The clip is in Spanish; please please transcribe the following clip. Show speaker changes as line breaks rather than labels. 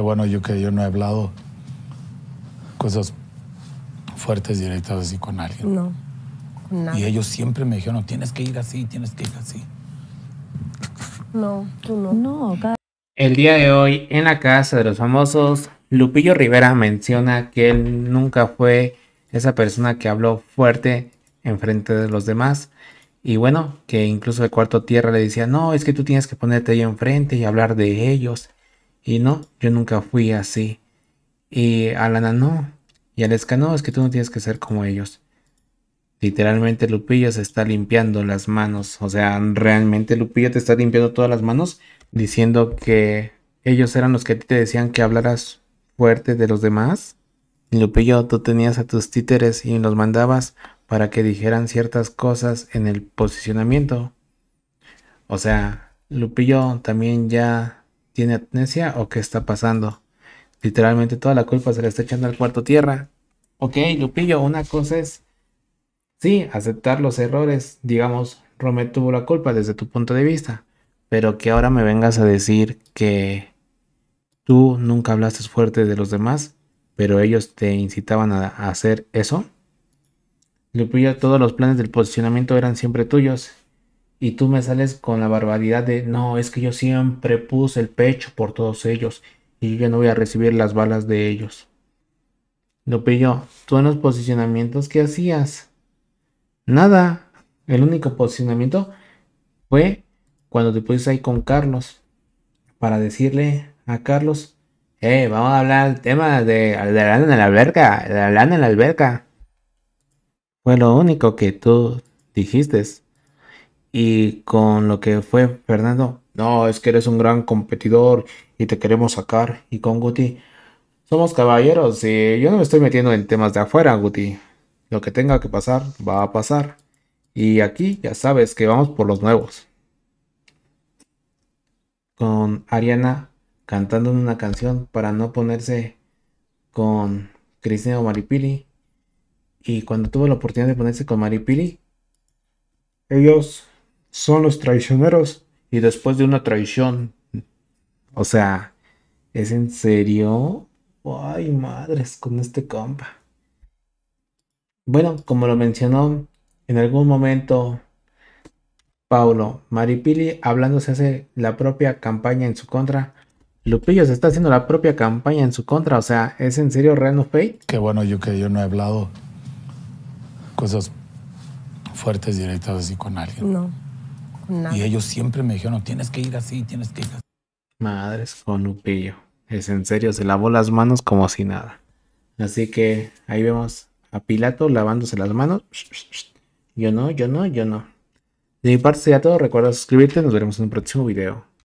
bueno yo que yo no he hablado cosas fuertes directas así con alguien. No. Y ellos siempre me dijeron, tienes que ir así, tienes que ir así. No, tú no. No, El día de hoy, en la casa de los famosos, Lupillo Rivera menciona que él nunca fue esa persona que habló fuerte en frente de los demás. Y bueno, que incluso el cuarto tierra le decía, no, es que tú tienes que ponerte ahí enfrente y hablar de ellos. Y no, yo nunca fui así. Y Alana no. Y Aleska no, es que tú no tienes que ser como ellos. Literalmente Lupillo se está limpiando las manos. O sea, realmente Lupillo te está limpiando todas las manos diciendo que ellos eran los que te decían que hablaras fuerte de los demás. Lupillo, tú tenías a tus títeres y los mandabas para que dijeran ciertas cosas en el posicionamiento. O sea, Lupillo también ya tiene atnesia o qué está pasando. Literalmente toda la culpa se la está echando al cuarto tierra. Ok, Lupillo, una cosa es, sí, aceptar los errores. Digamos, Romé tuvo la culpa desde tu punto de vista. Pero que ahora me vengas a decir que tú nunca hablaste fuerte de los demás, pero ellos te incitaban a, a hacer eso. Lupillo, todos los planes del posicionamiento eran siempre tuyos y tú me sales con la barbaridad de, no, es que yo siempre puse el pecho por todos ellos y yo no voy a recibir las balas de ellos. Lupillo, tú en los posicionamientos que hacías. Nada. El único posicionamiento fue cuando te pusiste ahí con Carlos para decirle a Carlos, eh, vamos a hablar del tema de, la lana en la alberca, la lana en la alberca. Fue lo único que tú dijiste. Y con lo que fue Fernando, no, es que eres un gran competidor y te queremos sacar. Y con Guti, somos caballeros y yo no me estoy metiendo en temas de afuera, Guti. Lo que tenga que pasar, va a pasar. Y aquí ya sabes que vamos por los nuevos. Con Ariana cantando una canción para no ponerse con Cristina o Maripili. Y cuando tuvo la oportunidad de ponerse con Maripili, ellos son los traicioneros y después de una traición. O sea, ¿es en serio? Ay, madres, con este compa. Bueno, como lo mencionó en algún momento Paulo Maripili, hablando se hace la propia campaña en su contra. Lupillo se está haciendo la propia campaña en su contra. O sea, ¿es en serio Reno Fate? Que bueno yo que yo no he hablado cosas fuertes directas así con alguien. No. Y ellos siempre me dijeron, no tienes que ir así, tienes que ir así. Madres con lupillo, Es en serio, se lavó las manos como si nada. Así que ahí vemos a Pilato lavándose las manos. Yo no, yo no, yo no. De mi parte sería todo. Recuerda suscribirte. Nos veremos en un próximo video.